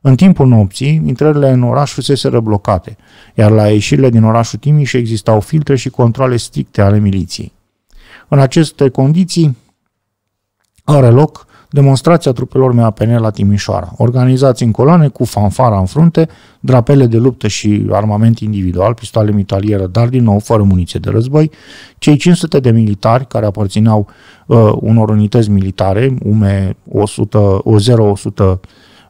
în timpul nopții, intrările în oraș fusese blocate, iar la ieșirile din orașul Timiș existau filtre și controle stricte ale miliției. În aceste condiții are loc demonstrația trupelor MAPN la Timișoara, organizați în coloane cu fanfara în frunte, drapele de luptă și armament individual, pistoale mitalieră, dar din nou fără muniție de război, cei 500 de militari care aparțineau uh, unor unități militare, UME 100, 0100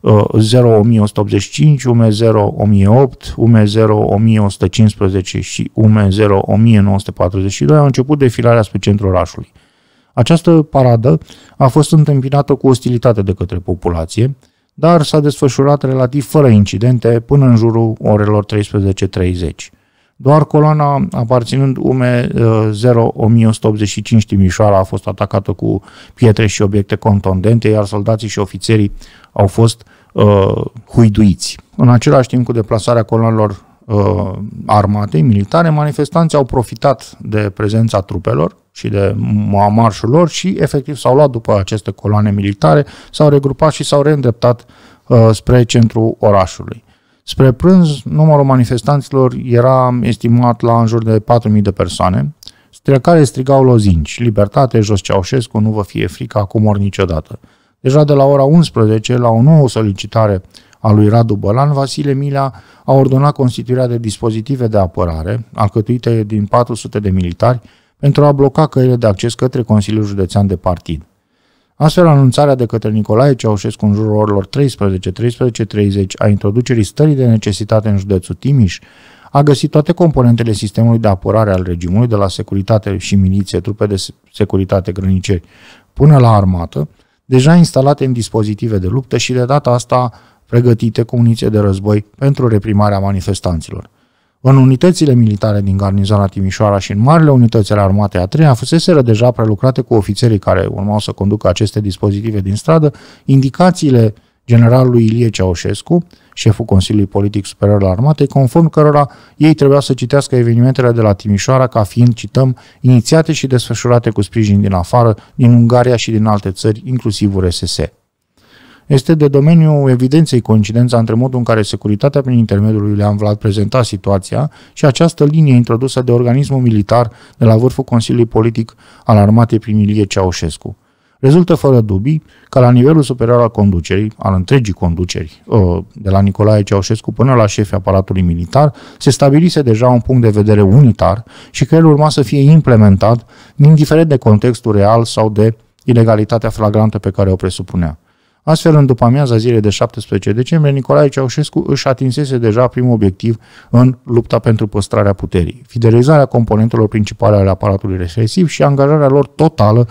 01185, UM01008, UM01115 și UM01942 au început defilarea spre centrul orașului. Această paradă a fost întâmpinată cu ostilitate de către populație, dar s-a desfășurat relativ fără incidente până în jurul orelor 13.30. Doar coloana aparținând UME 01185 ă, Timișoara a fost atacată cu pietre și obiecte contundente, iar soldații și ofițerii au fost uh, huiduiți. În același timp cu deplasarea colonelor uh, armatei, militare, manifestanții au profitat de prezența trupelor și de marșul lor și efectiv s-au luat după aceste coloane militare, s-au regrupat și s-au reîndreptat uh, spre centrul orașului. Spre prânz, numărul manifestanților era estimat la în jur de 4.000 de persoane, care strigau lozinci, libertate, jos Ceaușescu, nu vă fie frică, acum ori niciodată. Deja de la ora 11, la o nouă solicitare a lui Radu Bălan, Vasile Milea a ordonat constituirea de dispozitive de apărare, alcătuite din 400 de militari, pentru a bloca căile de acces către Consiliul Județean de Partid. Astfel, anunțarea de către Nicolae Ceaușescu în jurul orilor 13-13.30 a introducerii stării de necesitate în județul Timiș a găsit toate componentele sistemului de apărare al regimului, de la securitate și miliție, trupe de securitate grăniceri, până la armată, deja instalate în dispozitive de luptă și de data asta pregătite cu uniție de război pentru reprimarea manifestanților. În unitățile militare din garnizoana Timișoara și în marile unități ale armatei a treia fuseseră deja prelucrate cu ofițerii care urmau să conducă aceste dispozitive din stradă indicațiile generalului Ilie Ceaușescu, șeful Consiliului Politic Superior al Armatei, conform cărora ei trebuia să citească evenimentele de la Timișoara ca fiind, cităm, inițiate și desfășurate cu sprijin din afară, din Ungaria și din alte țări, inclusiv URSS. Este de domeniul evidenței coincidența între modul în care securitatea prin intermediul lui Leon Vlad prezenta situația și această linie introdusă de organismul militar de la vârful Consiliului Politic al Armatei prin Ilie Ceaușescu. Rezultă fără dubii că la nivelul superior al conducerii, al întregii conduceri, uh, de la Nicolae Ceaușescu până la șefii aparatului militar, se stabilise deja un punct de vedere unitar și că el urma să fie implementat, indiferent de contextul real sau de ilegalitatea flagrantă pe care o presupunea. Astfel, în după amiaza zilei de 17 decembrie, Nicolae Ceaușescu își atinsese deja primul obiectiv în lupta pentru păstrarea puterii, fidelizarea componentelor principale ale aparatului represiv și angajarea lor totală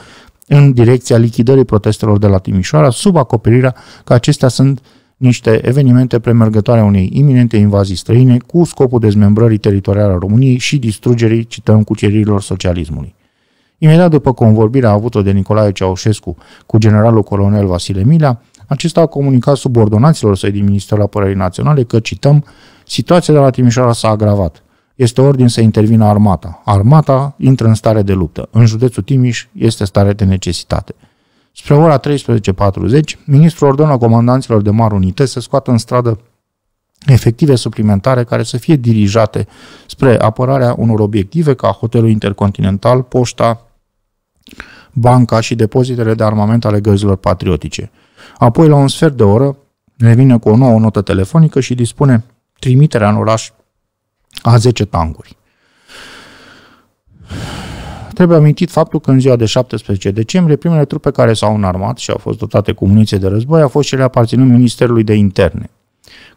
în direcția lichidării protestelor de la Timișoara, sub acoperirea că acestea sunt niște evenimente premergătoare a unei iminente invazii străine cu scopul dezmembrării teritoriale a României și distrugerii, cităm, cuceririlor socialismului. Imediat după convorbirea avută de Nicolae Ceaușescu cu generalul colonel Vasile Mila, acesta a comunicat subordonaților săi din Ministerul Apărării Naționale că, cităm, situația de la Timișoara s-a agravat este ordin să intervină armata. Armata intră în stare de luptă. În județul Timiș este stare de necesitate. Spre ora 13.40, ministrul ordonă comandanților de mari unități să scoată în stradă efective suplimentare care să fie dirijate spre apărarea unor obiective ca hotelul intercontinental, poșta, banca și depozitele de armament ale gărzilor patriotice. Apoi, la un sfert de oră, revine cu o nouă notă telefonică și dispune trimiterea în oraș a 10 tanguri Trebuie amintit faptul că în ziua de 17 decembrie primele trupe care s-au înarmat și au fost dotate cu muniție de război au fost cele aparținând Ministerului de Interne.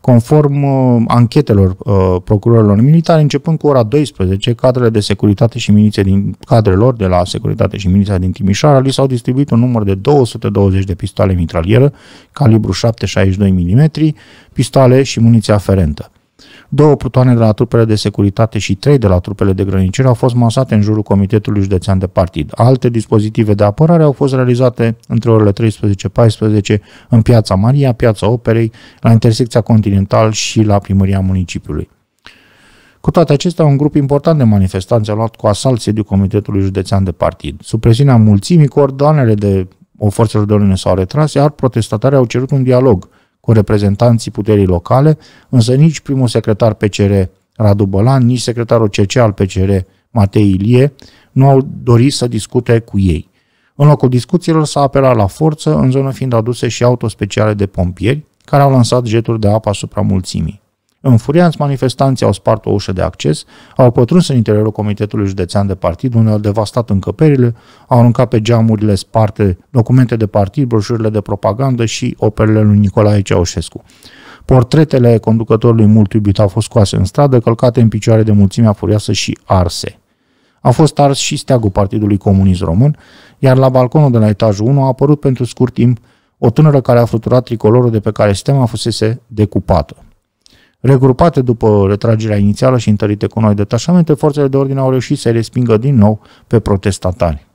Conform uh, anchetelor uh, procurorilor militari, începând cu ora 12, cadrele de securitate și miliție din cadrelor de la securitate și miliția din Timișoara li s-au distribuit un număr de 220 de pistoale mitralieră, calibru 7,62 mm, pistoale și muniție aferentă două plutoane de la trupele de securitate și trei de la trupele de grăniciere au fost masate în jurul Comitetului Județean de Partid. Alte dispozitive de apărare au fost realizate între orele 13-14 în Piața Maria, Piața Operei, la intersecția Continental și la primăria municipiului. Cu toate acestea, un grup important de manifestanți a luat cu asalt sediul Comitetului Județean de Partid. Sub presiunea mulțimii, coordonele de o forțelor de ordine s-au retras, iar protestatarii au cerut un dialog cu reprezentanții puterii locale, însă nici primul secretar PCR Radu Bălan, nici secretarul CC al PCR Matei Ilie nu au dorit să discute cu ei. În locul discuțiilor s-a apelat la forță, în zonă fiind aduse și autospeciale de pompieri, care au lansat jeturi de apă asupra mulțimii. Înfuriați, manifestanții au spart o ușă de acces, au pătruns în interiorul Comitetului Județean de Partid, unde au devastat încăperile, au aruncat pe geamurile sparte documente de partid, broșurile de propagandă și operele lui Nicolae Ceaușescu. Portretele conducătorului mult iubit au fost scoase în stradă, călcate în picioare de mulțimea furioasă și arse. A fost ars și steagul Partidului Comunist Român, iar la balconul de la etajul 1 a apărut pentru scurt timp o tânără care a fluturat tricolorul de pe care a fusese decupată. Regrupate după retragerea inițială și întărite cu noi detașamente, forțele de ordine au reușit să respingă din nou pe protestatari.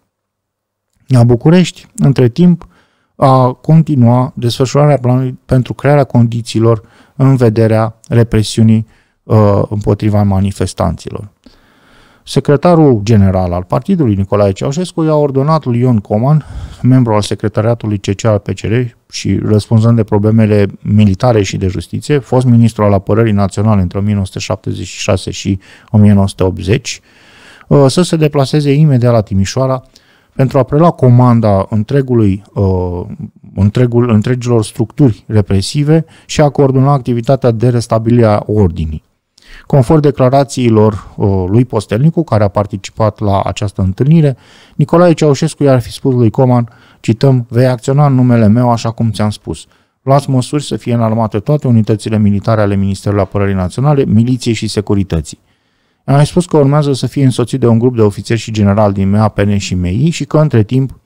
La București, între timp, a continua desfășurarea planului pentru crearea condițiilor în vederea represiunii uh, împotriva manifestanților. Secretarul general al partidului, Nicolae Ceaușescu, i-a ordonat lui Ion Coman, membru al secretariatului CCR al PCR, și răspunzând de problemele militare și de justiție, fost ministru al apărării naționale între 1976 și 1980, uh, să se deplaseze imediat la Timișoara pentru a prelua comanda întregului, uh, întregul, întregilor structuri represive și a coordona activitatea de restabilire a ordinii. Conform declarațiilor uh, lui Postelnicu, care a participat la această întâlnire, Nicolae Ceaușescu i-ar fi spus lui Coman – Cităm, vei acționa în numele meu așa cum ți-am spus. Luați măsuri să fie înarmate toate unitățile militare ale Ministerului Apărării Naționale, miliției și securității. Am mai spus că urmează să fie însoțit de un grup de ofițeri și general din MEA, PN și MEI și că între timp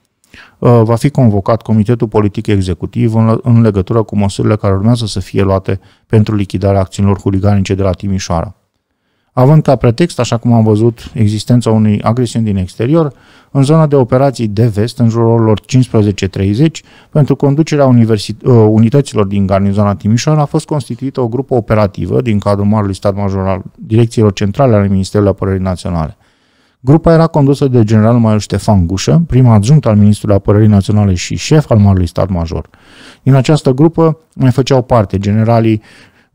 uh, va fi convocat Comitetul Politic Executiv în legătură cu măsurile care urmează să fie luate pentru lichidarea acțiunilor huliganice de la Timișoara având ca pretext, așa cum am văzut, existența unei agresiuni din exterior, în zona de operații de vest, în jurul lor 15.30, pentru conducerea universit- uh, unităților din garnizoana Timișoara a fost constituită o grupă operativă din cadrul Marului Stat Major al Direcțiilor Centrale ale Ministerului Apărării Naționale. Grupa era condusă de generalul major Ștefan Gușă, prim adjunct al Ministrului Apărării Naționale și șef al Marului Stat Major. Din această grupă mai făceau parte generalii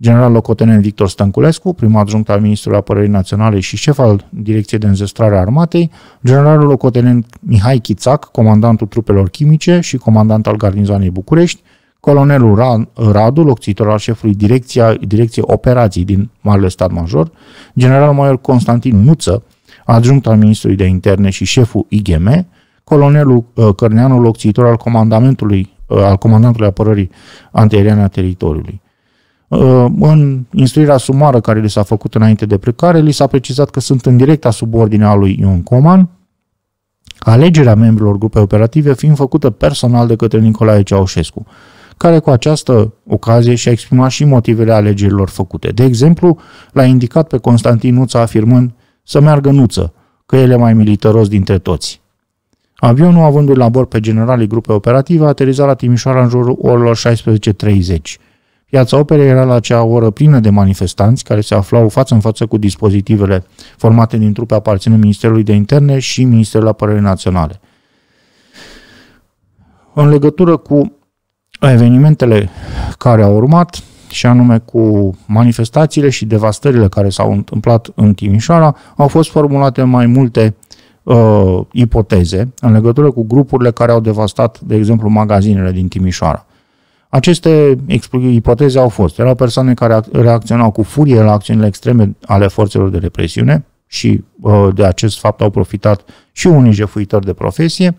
general locotenent Victor Stănculescu, prim adjunct al Ministrului Apărării Naționale și șef al Direcției de Înzestrare a Armatei, generalul locotenent Mihai Chițac, comandantul trupelor chimice și comandant al garnizoanei București, colonelul Radu, locțitor al șefului Direcția, Direcției Operații din Marele Stat Major, general major Constantin Muță, adjunct al Ministrului de Interne și șeful IGM, colonelul uh, Cărneanu, locțitor al comandamentului uh, al comandantului apărării Anterioare a teritoriului. Uh, în instruirea sumară care li s-a făcut înainte de plecare, li s-a precizat că sunt în directa subordine a lui Ion Coman, alegerea membrilor grupei operative fiind făcută personal de către Nicolae Ceaușescu, care cu această ocazie și-a exprimat și motivele alegerilor făcute. De exemplu, l-a indicat pe Constantin Nuța afirmând să meargă Nuță, că el e mai militaros dintre toți. Avionul, avându-l la bord pe generalii grupei operative, a aterizat la Timișoara în jurul orilor 16.30. Piața Operei era la acea oră plină de manifestanți care se aflau față în față cu dispozitivele formate din trupe aparținând Ministerului de Interne și Ministerul Apărării Naționale. În legătură cu evenimentele care au urmat, și anume cu manifestațiile și devastările care s-au întâmplat în Timișoara, au fost formulate mai multe uh, ipoteze în legătură cu grupurile care au devastat, de exemplu, magazinele din Timișoara. Aceste ipoteze au fost. Erau persoane care reacționau cu furie la acțiunile extreme ale forțelor de represiune și uh, de acest fapt au profitat și unii jefuitori de profesie.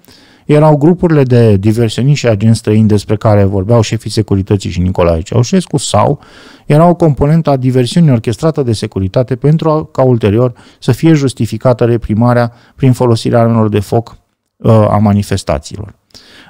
Erau grupurile de diversioniști și agenți străini despre care vorbeau șefii securității și Nicolae Ceaușescu sau era o componentă a diversiunii orchestrată de securitate pentru a, ca ulterior să fie justificată reprimarea prin folosirea armelor de foc uh, a manifestațiilor.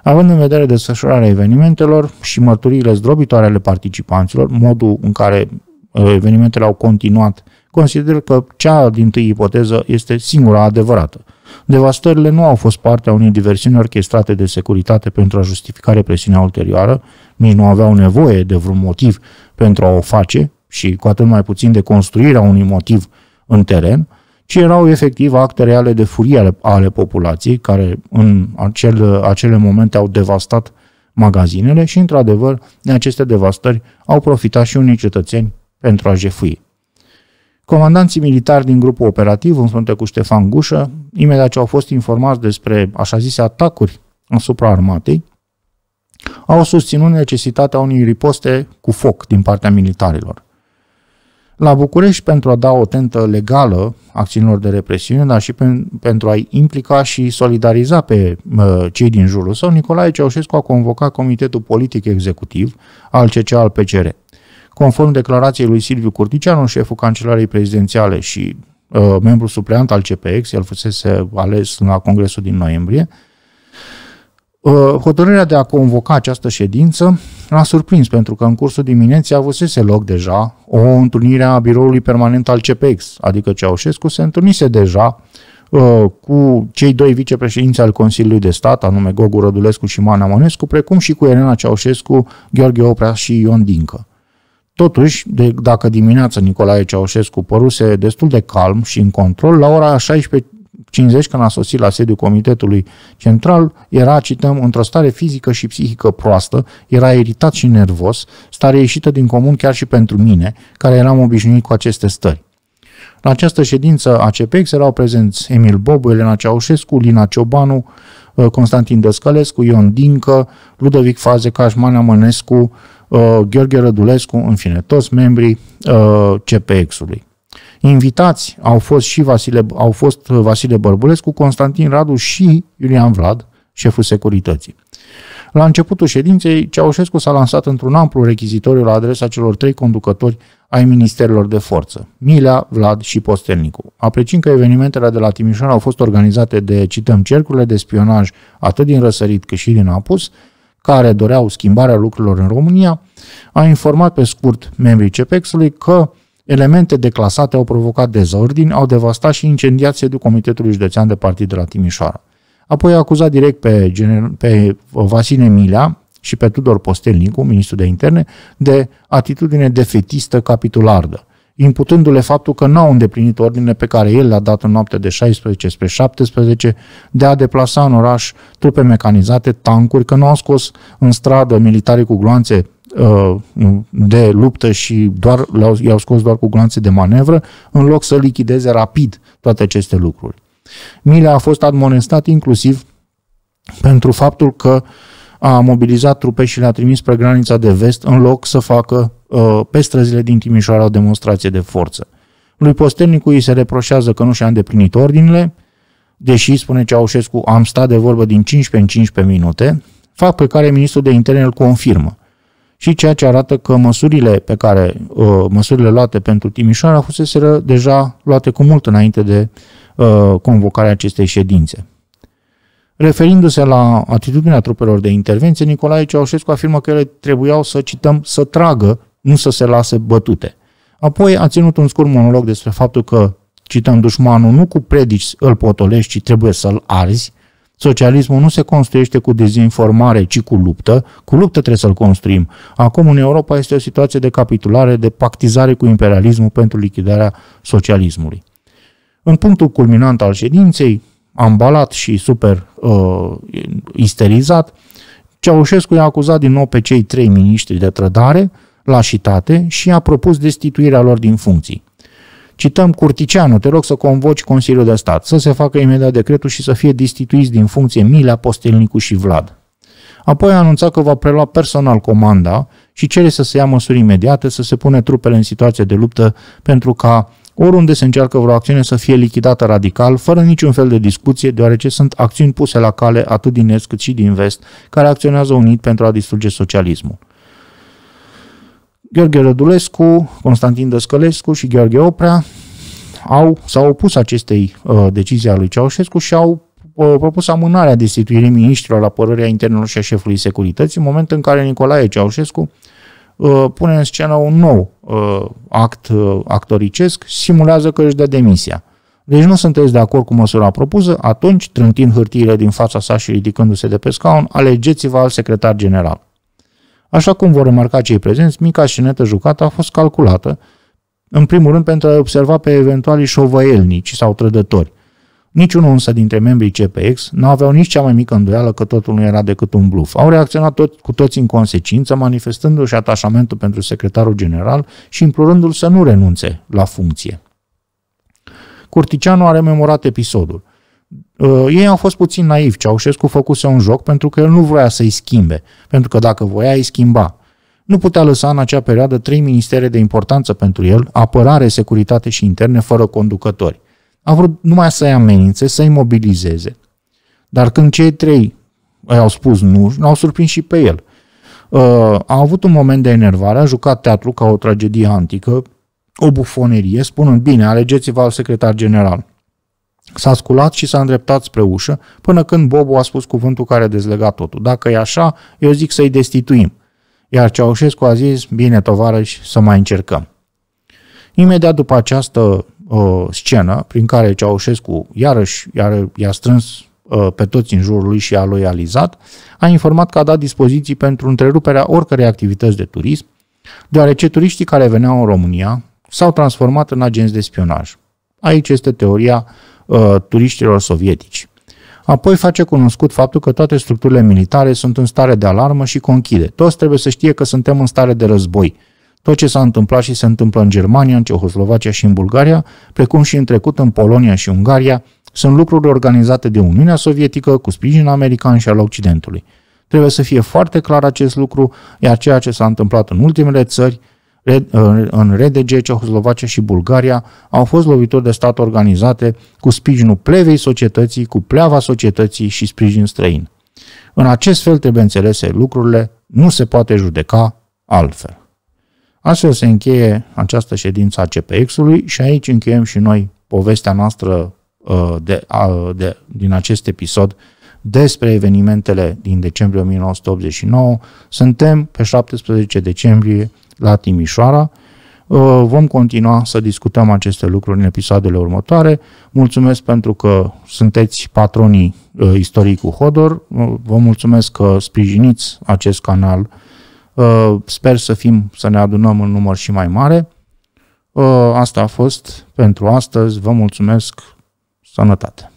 Având în vedere desfășurarea evenimentelor și mărturiile zdrobitoare ale participanților, modul în care uh, evenimentele au continuat, consider că cea din tâi ipoteză este singura adevărată. Devastările nu au fost parte a unei diversiuni orchestrate de securitate pentru a justifica represiunea ulterioară, nici nu aveau nevoie de vreun motiv pentru a o face și cu atât mai puțin de construirea unui motiv în teren, ci erau efectiv acte reale de furie ale, ale populației, care în acel, acele momente au devastat magazinele și, într-adevăr, de aceste devastări au profitat și unii cetățeni pentru a jefui. Comandanții militari din grupul operativ, în frunte cu Ștefan Gușă, imediat ce au fost informați despre așa zise atacuri asupra armatei, au susținut necesitatea unei riposte cu foc din partea militarilor la București pentru a da o tentă legală acțiunilor de represiune, dar și pen, pentru a-i implica și solidariza pe uh, cei din jurul său, Nicolae Ceaușescu a convocat Comitetul Politic Executiv al CCA al PCR. Conform declarației lui Silviu Curticianu, șeful Cancelarei Prezidențiale și uh, membru supleant al CPX, el fusese ales la congresul din noiembrie, uh, Uh, hotărârea de a convoca această ședință l-a surprins pentru că în cursul dimineții avusese loc deja o întâlnire a biroului permanent al CPEX, adică Ceaușescu se întâlnise deja uh, cu cei doi vicepreședinți al Consiliului de Stat, anume Gogu Rădulescu și Mana Mănescu, precum și cu Elena Ceaușescu, Gheorghe Oprea și Ion Dincă. Totuși, de, dacă dimineața Nicolae Ceaușescu păruse destul de calm și în control, la ora 16 50, când a sosit la sediul Comitetului Central, era, cităm, într-o stare fizică și psihică proastă, era iritat și nervos, stare ieșită din comun chiar și pentru mine, care eram obișnuit cu aceste stări. La această ședință a CPX erau prezenți Emil Bobu, Elena Ceaușescu, Lina Ciobanu, uh, Constantin Dăscălescu, Ion Dincă, Ludovic Fazecaș, Manea Mănescu, uh, Gheorghe Rădulescu, în fine, toți membrii uh, CPX-ului. Invitați au fost și Vasile, au fost uh, Vasile Bărbulescu, Constantin Radu și Iulian Vlad, șeful securității. La începutul ședinței, Ceaușescu s-a lansat într-un amplu rechizitoriu la adresa celor trei conducători ai ministerilor de forță, Milea, Vlad și Postelnicu. Apreciind că evenimentele de la Timișoara au fost organizate de, cităm, cercurile de spionaj atât din răsărit cât și din apus, care doreau schimbarea lucrurilor în România, a informat pe scurt membrii cpex ului că Elemente declasate au provocat dezordini, au devastat și incendiat sediul Comitetului Județean de Partid de la Timișoara. Apoi a acuzat direct pe, pe Vasile Milea și pe Tudor Postelnicu, ministrul de interne, de atitudine defetistă capitulardă, imputându-le faptul că n-au îndeplinit ordine pe care el le-a dat în noaptea de 16 spre 17 de a deplasa în oraș trupe mecanizate, tancuri, că nu au scos în stradă militarii cu gloanțe Uh, de luptă și doar i-au scos doar cu glanțe de manevră, în loc să lichideze rapid toate aceste lucruri. Mile a fost admonestat inclusiv pentru faptul că a mobilizat trupe și le-a trimis spre granița de vest în loc să facă uh, pe străzile din Timișoara o demonstrație de forță. Lui Postelnicu îi se reproșează că nu și-a îndeplinit ordinele, deși, spune Ceaușescu, am stat de vorbă din 15 în 15 minute, fapt pe care ministrul de interne îl confirmă și ceea ce arată că măsurile pe care, uh, măsurile luate pentru Timișoara fuseseră deja luate cu mult înainte de uh, convocarea acestei ședințe. Referindu-se la atitudinea trupelor de intervenție, Nicolae Ceaușescu afirmă că ele trebuiau să, cităm, să tragă, nu să se lase bătute. Apoi a ținut un scurt monolog despre faptul că, cităm, dușmanul nu cu predici îl potolești, ci trebuie să-l arzi, Socialismul nu se construiește cu dezinformare, ci cu luptă. Cu luptă trebuie să-l construim. Acum în Europa este o situație de capitulare, de pactizare cu imperialismul pentru lichidarea socialismului. În punctul culminant al ședinței, ambalat și super uh, isterizat, Ceaușescu i-a acuzat din nou pe cei trei miniștri de trădare, lașitate și a propus destituirea lor din funcții. Cităm Curticeanu, te rog să convoci Consiliul de Stat, să se facă imediat decretul și să fie destituiți din funcție Milea, Postelnicu și Vlad. Apoi a anunțat că va prelua personal comanda și cere să se ia măsuri imediate, să se pune trupele în situație de luptă pentru ca oriunde se încearcă vreo acțiune să fie lichidată radical, fără niciun fel de discuție, deoarece sunt acțiuni puse la cale atât din est cât și din vest, care acționează unit pentru a distruge socialismul. Gheorghe Rădulescu, Constantin Dăscălescu și Gheorghe Oprea au, s-au opus acestei uh, decizii a lui Ceaușescu și au uh, propus amânarea destituirii ministrilor la părerea internelor și a șefului securității, în momentul în care Nicolae Ceaușescu uh, pune în scenă un nou uh, act uh, actoricesc, simulează că își dă demisia. Deci nu sunteți de acord cu măsura propusă, atunci, trântind hârtiile din fața sa și ridicându-se de pe scaun, alegeți-vă al secretar general. Așa cum vor remarca cei prezenți, mica scenetă jucată a fost calculată, în primul rând pentru a observa pe eventualii șovăielnici sau trădători. Niciunul însă dintre membrii CPX nu aveau nici cea mai mică îndoială că totul nu era decât un bluf. Au reacționat tot, cu toți în consecință, manifestându-și atașamentul pentru secretarul general și implorându-l să nu renunțe la funcție. Curticianu a rememorat episodul. Uh, ei au fost puțin naivi. Ceaușescu făcuse un joc pentru că el nu vrea să-i schimbe. Pentru că dacă voia, îi schimba. Nu putea lăsa în acea perioadă trei ministere de importanță pentru el, apărare, securitate și interne, fără conducători. A vrut numai să-i amenințe, să-i mobilizeze. Dar când cei trei i-au spus nu, l-au surprins și pe el. Uh, a avut un moment de enervare, a jucat teatru ca o tragedie antică, o bufonerie, spunând, bine, alegeți-vă al secretar general. S-a sculat și s-a îndreptat spre ușă, până când Bobu a spus cuvântul care dezlega totul. Dacă e așa, eu zic să-i destituim. Iar Ceaușescu a zis, bine tovarăși, să mai încercăm. Imediat după această uh, scenă, prin care Ceaușescu iarăși iar, i-a strâns uh, pe toți în jurul lui și a loializat, a informat că a dat dispoziții pentru întreruperea oricărei activități de turism, deoarece turiștii care veneau în România s-au transformat în agenți de spionaj. Aici este teoria uh, turiștilor sovietici. Apoi face cunoscut faptul că toate structurile militare sunt în stare de alarmă și conchide. Toți trebuie să știe că suntem în stare de război. Tot ce s-a întâmplat și se întâmplă în Germania, în Cehoslovacia și în Bulgaria, precum și în trecut în Polonia și Ungaria, sunt lucruri organizate de Uniunea Sovietică cu sprijin american și al Occidentului. Trebuie să fie foarte clar acest lucru, iar ceea ce s-a întâmplat în ultimele țări în RDG, Cehoslovacia și Bulgaria au fost lovituri de stat organizate cu sprijinul plevei societății, cu pleava societății și sprijin străin. În acest fel trebuie înțelese lucrurile, nu se poate judeca altfel. Astfel se încheie această ședință a CPX-ului și aici încheiem și noi povestea noastră uh, de, uh, de, din acest episod despre evenimentele din decembrie 1989. Suntem pe 17 decembrie la Timișoara. Uh, vom continua să discutăm aceste lucruri în episoadele următoare. Mulțumesc pentru că sunteți patronii uh, cu Hodor. Uh, vă mulțumesc că sprijiniți acest canal. Sper să fim, să ne adunăm în număr și mai mare. Asta a fost pentru astăzi. Vă mulțumesc. Sănătate!